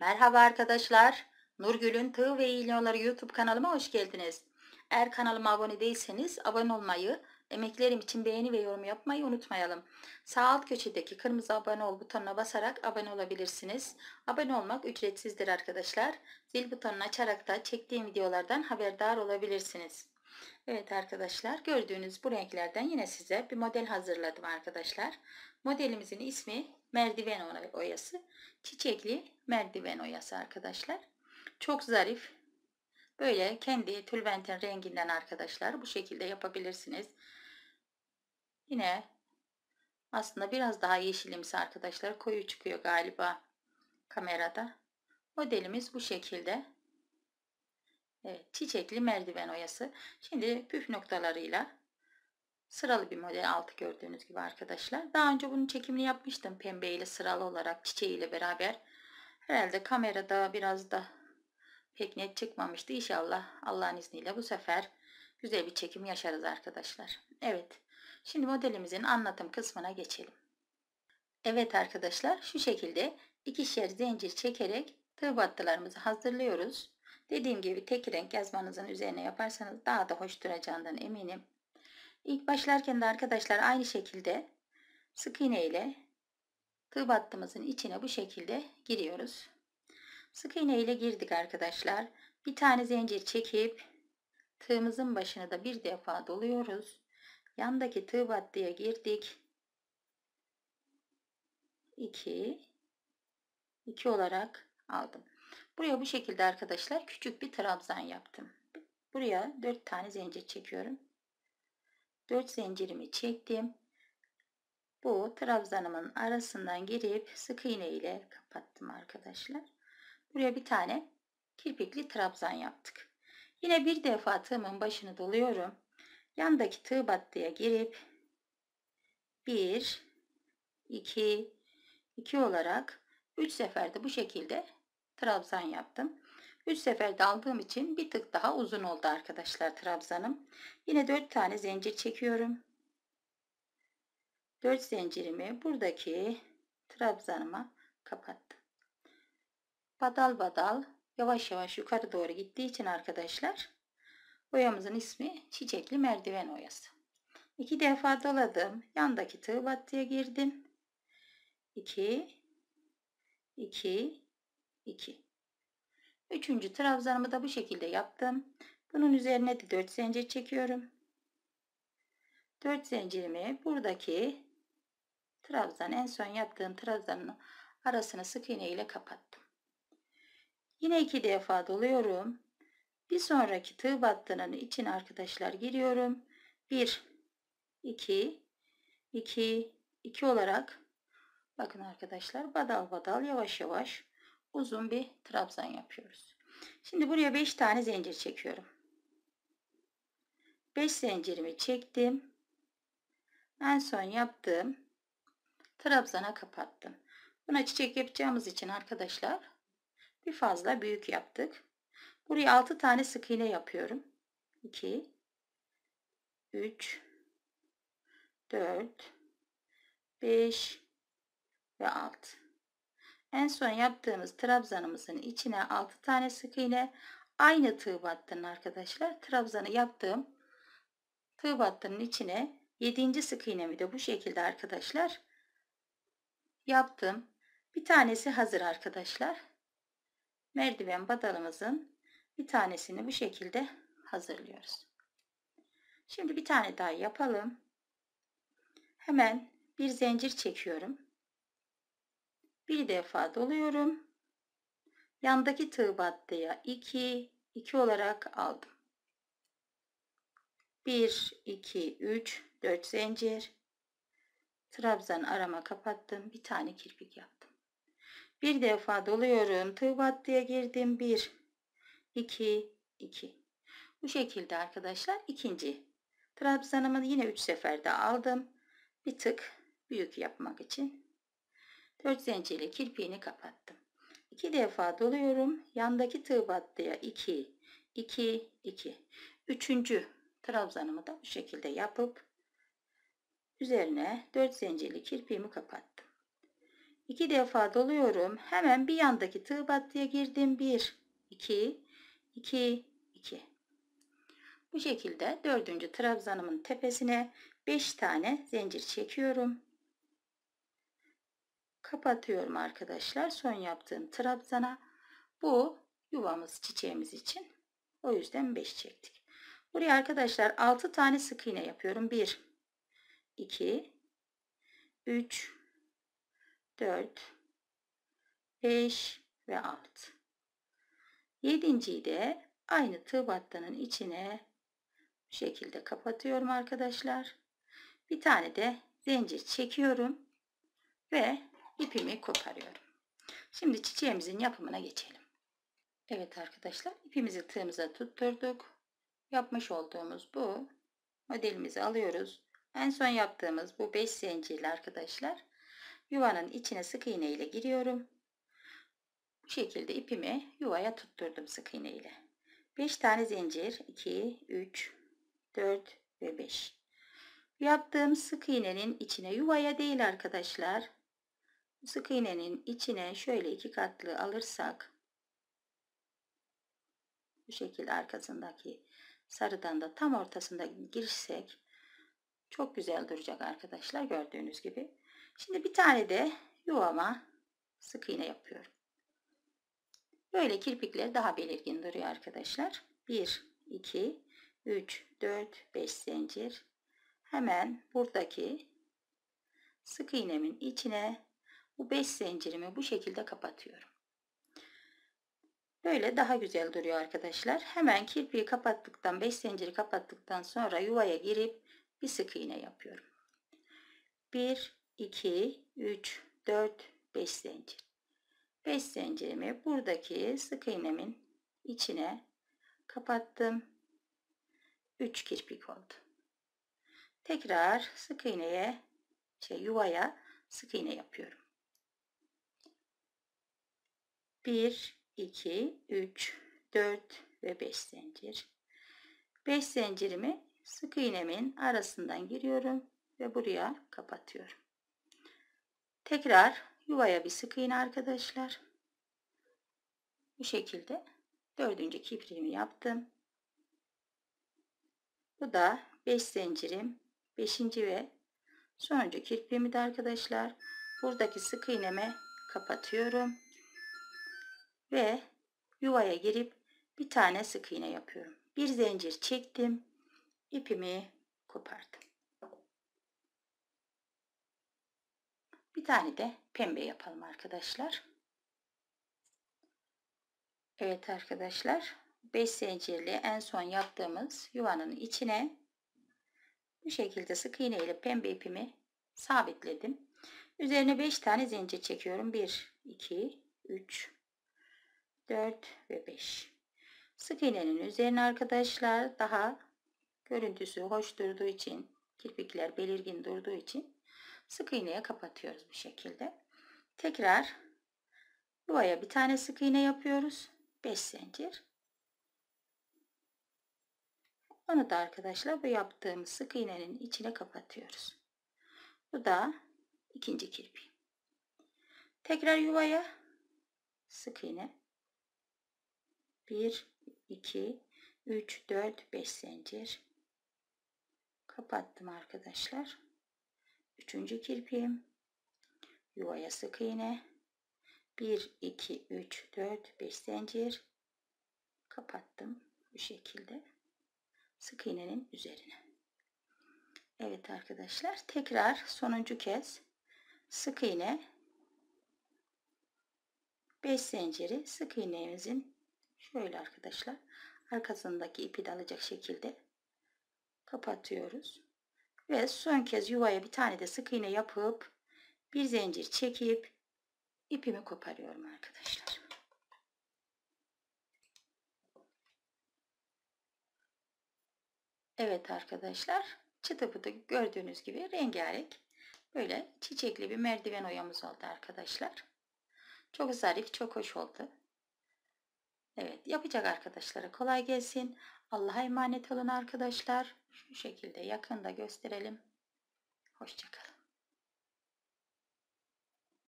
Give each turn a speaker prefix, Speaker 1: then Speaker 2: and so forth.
Speaker 1: Merhaba arkadaşlar. Nurgül'ün Tığ ve İlyonları YouTube kanalıma hoş geldiniz. Eğer kanalıma abone değilseniz abone olmayı, emeklerim için beğeni ve yorum yapmayı unutmayalım. Sağ alt köşedeki kırmızı abone ol butonuna basarak abone olabilirsiniz. Abone olmak ücretsizdir arkadaşlar. Zil butonunu açarak da çektiğim videolardan haberdar olabilirsiniz. Evet arkadaşlar gördüğünüz bu renklerden yine size bir model hazırladım arkadaşlar. Modelimizin ismi merdiven oyası. Çiçekli merdiven oyası arkadaşlar. Çok zarif. Böyle kendi tülbentin renginden arkadaşlar bu şekilde yapabilirsiniz. Yine aslında biraz daha yeşilimsi arkadaşlar koyu çıkıyor galiba kamerada. Modelimiz bu şekilde. Evet, çiçekli merdiven oyası. Şimdi püf noktalarıyla sıralı bir model altı gördüğünüz gibi arkadaşlar. Daha önce bunun çekimini yapmıştım pembe ile sıralı olarak çiçeğiyle beraber. Herhalde kamerada biraz da pek net çıkmamıştı. İnşallah Allah'ın izniyle bu sefer güzel bir çekim yaşarız arkadaşlar. Evet. Şimdi modelimizin anlatım kısmına geçelim. Evet arkadaşlar şu şekilde ikişer zincir çekerek tığ battılarımızı hazırlıyoruz. Dediğim gibi tek renk yazmanızın üzerine yaparsanız daha da hoş duracağından eminim. İlk başlarken de arkadaşlar aynı şekilde sık iğne ile tığ battımızın içine bu şekilde giriyoruz. Sık iğne ile girdik arkadaşlar. Bir tane zincir çekip tığımızın başını da bir defa doluyoruz. Yandaki tığ battıya girdik. 2 2 olarak aldım. Buraya bu şekilde arkadaşlar küçük bir trabzan yaptım. Buraya 4 tane zincir çekiyorum. 4 zincirimi çektim. Bu trabzanımın arasından girip sık iğne ile kapattım arkadaşlar. Buraya bir tane kirpikli trabzan yaptık. Yine bir defa tığımın başını doluyorum. Yandaki tığ battıya girip 1 2 2 olarak 3 seferde bu şekilde trabzan yaptım. 3 seferde aldığım için bir tık daha uzun oldu arkadaşlar trabzanım. Yine 4 tane zincir çekiyorum. 4 zincirimi buradaki trabzanıma kapattım. Badal badal yavaş yavaş yukarı doğru gittiği için arkadaşlar boyamızın ismi çiçekli merdiven oyası. 2 defa doladım. Yandaki tığ battıya girdim. 2 2 2. Üçüncü trabzanımı da bu şekilde yaptım. Bunun üzerine de 4 zincir çekiyorum. 4 zincirimi buradaki trabzan en son yaptığım trabzanın arasını sık iğne ile kapattım. Yine iki defa doluyorum. Bir sonraki tığ battının içine arkadaşlar giriyorum. 1 2 2 2 olarak bakın arkadaşlar badal badal yavaş yavaş uzun bir trabzan yapıyoruz. Şimdi buraya 5 tane zincir çekiyorum. 5 zincirimi çektim. En son yaptığım trabzana kapattım. Buna çiçek yapacağımız için arkadaşlar bir fazla büyük yaptık. Buraya 6 tane sık iğne yapıyorum. 2 3 4 5 ve 6 en son yaptığımız trabzanımızın içine 6 tane sık iğne aynı tığ battın arkadaşlar. Trabzanı yaptığım tığ battının içine 7. sık iğnemi de bu şekilde arkadaşlar yaptım. Bir tanesi hazır arkadaşlar. Merdiven badalımızın bir tanesini bu şekilde hazırlıyoruz. Şimdi bir tane daha yapalım. Hemen bir zincir çekiyorum bir defa doluyorum. Yandaki tığ battıya 2, 2 olarak aldım. 1, 2, 3, 4 zincir. Trabzan arama kapattım. Bir tane kirpik yaptım. Bir defa doluyorum. Tığ battıya girdim. 1, 2, 2. Bu şekilde arkadaşlar ikinci trabzanımı yine 3 seferde aldım. Bir tık büyük yapmak için 4 zincirli kirpiğini kapattım. 2 defa doluyorum. Yandaki tığ battıya 2, 2, 2. Üçüncü trabzanımı da bu şekilde yapıp üzerine 4 zincirli kirpiğimi kapattım. 2 defa doluyorum. Hemen bir yandaki tığ battıya girdim. 1, 2, 2, 2. Bu şekilde dördüncü trabzanımın tepesine 5 tane zincir çekiyorum kapatıyorum arkadaşlar. Son yaptığım trabzana bu yuvamız çiçeğimiz için. O yüzden 5 çektik. Buraya arkadaşlar 6 tane sık iğne yapıyorum. 1 2 3 4 5 ve 6. Yedinciyi de aynı tığ battının içine bu şekilde kapatıyorum arkadaşlar. Bir tane de zincir çekiyorum ve ipimi koparıyorum. Şimdi çiçeğimizin yapımına geçelim. Evet arkadaşlar ipimizi tığımıza tutturduk. Yapmış olduğumuz bu modelimizi alıyoruz. En son yaptığımız bu 5 zincirli arkadaşlar yuvanın içine sık iğne ile giriyorum. Bu şekilde ipimi yuvaya tutturdum sık iğne ile. 5 tane zincir 2, 3, 4 ve 5. Yaptığım sık iğnenin içine yuvaya değil arkadaşlar Sık iğnenin içine şöyle iki katlı alırsak bu şekilde arkasındaki sarıdan da tam ortasında girsek çok güzel duracak arkadaşlar gördüğünüz gibi. Şimdi bir tane de yuvama sık iğne yapıyorum. Böyle kirpikler daha belirgin duruyor arkadaşlar. 1, 2, 3, 4, 5 zincir. Hemen buradaki sık iğnemin içine bu 5 zincirimi bu şekilde kapatıyorum. Böyle daha güzel duruyor arkadaşlar. Hemen kirpiği kapattıktan 5 zinciri kapattıktan sonra yuvaya girip bir sık iğne yapıyorum. 1 2 3 4 5 zincir. 5 zincirimi buradaki sık iğnemin içine kapattım. 3 kirpik oldu. Tekrar sık iğneye şey yuvaya sık iğne yapıyorum. 1, 2, 3, 4 ve 5 zincir. 5 zincirimi sık iğnemin arasından giriyorum ve buraya kapatıyorum. Tekrar yuvaya bir sık iğne arkadaşlar. Bu şekilde dördüncü kipriğimi yaptım. Bu da 5 zincirim. 5. ve sonuncu kirpiğimi de arkadaşlar buradaki sık iğneme kapatıyorum ve yuvaya girip bir tane sık iğne yapıyorum. Bir zincir çektim. ipimi kopardım. Bir tane de pembe yapalım arkadaşlar. Evet arkadaşlar 5 zincirli en son yaptığımız yuvanın içine bu şekilde sık iğne ile pembe ipimi sabitledim. Üzerine 5 tane zincir çekiyorum. 1, 2, 3, 4 ve 5. Sık iğnenin üzerine arkadaşlar daha görüntüsü hoş durduğu için kirpikler belirgin durduğu için sık iğneye kapatıyoruz bu şekilde. Tekrar yuvaya bir tane sık iğne yapıyoruz. 5 zincir. Onu da arkadaşlar bu yaptığımız sık iğnenin içine kapatıyoruz. Bu da ikinci kirpi. Tekrar yuvaya sık iğne 1 2 3 4 5 zincir kapattım arkadaşlar üçüncü kirpiğim yuvaya sık iğne 1 2 3 4 5 zincir kapattım bu şekilde sık iğnenin üzerine Evet arkadaşlar tekrar sonuncu kez sık iğne 5 zinciri sık iğnemizin Şöyle arkadaşlar arkasındaki ipi de alacak şekilde kapatıyoruz. Ve son kez yuvaya bir tane de sık iğne yapıp bir zincir çekip ipimi koparıyorum arkadaşlar. Evet arkadaşlar çıtı pıtı gördüğünüz gibi rengarenk böyle çiçekli bir merdiven oyamız oldu arkadaşlar. Çok zarif çok hoş oldu. Evet yapacak arkadaşlara kolay gelsin. Allah'a emanet olun arkadaşlar. Şu şekilde yakında gösterelim. Hoşçakalın.